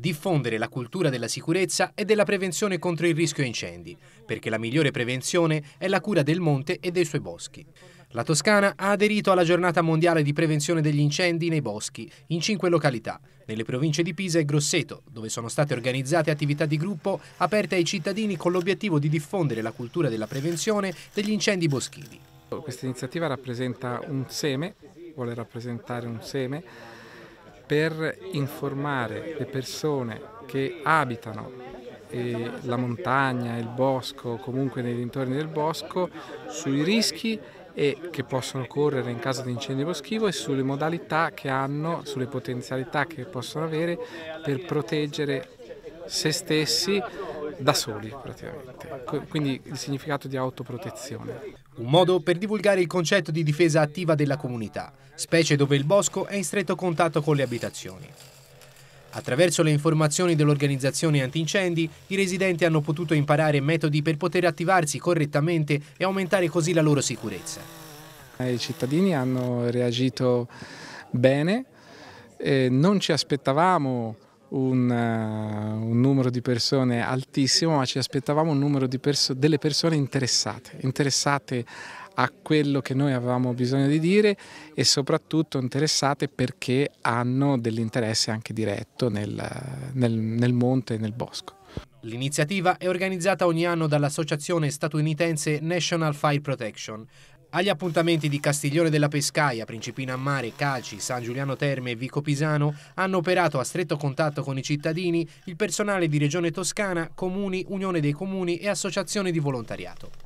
diffondere la cultura della sicurezza e della prevenzione contro il rischio incendi, perché la migliore prevenzione è la cura del monte e dei suoi boschi. La Toscana ha aderito alla giornata mondiale di prevenzione degli incendi nei boschi, in cinque località, nelle province di Pisa e Grosseto, dove sono state organizzate attività di gruppo aperte ai cittadini con l'obiettivo di diffondere la cultura della prevenzione degli incendi boschivi. Questa iniziativa rappresenta un seme, vuole rappresentare un seme per informare le persone che abitano eh, la montagna, il bosco, comunque nei dintorni del bosco, sui rischi che possono correre in caso di incendio boschivo e sulle modalità che hanno, sulle potenzialità che possono avere per proteggere se stessi da soli praticamente. Quindi il significato di autoprotezione. Un modo per divulgare il concetto di difesa attiva della comunità, specie dove il bosco è in stretto contatto con le abitazioni. Attraverso le informazioni dell'organizzazione antincendi, i residenti hanno potuto imparare metodi per poter attivarsi correttamente e aumentare così la loro sicurezza. I cittadini hanno reagito bene, eh, non ci aspettavamo un, uh, un, numero di persone altissimo, ma ci aspettavamo un numero perso delle persone interessate, interessate a quello che noi avevamo bisogno di dire e soprattutto interessate perché hanno dell'interesse anche diretto nel, nel, nel monte e nel bosco. L'iniziativa è organizzata ogni anno dall'associazione statunitense National Fire Protection. Agli appuntamenti di Castiglione della Pescaia, Principina a Mare, Calci, San Giuliano Terme e Vico Pisano hanno operato a stretto contatto con i cittadini il personale di Regione Toscana, Comuni, Unione dei Comuni e Associazione di Volontariato.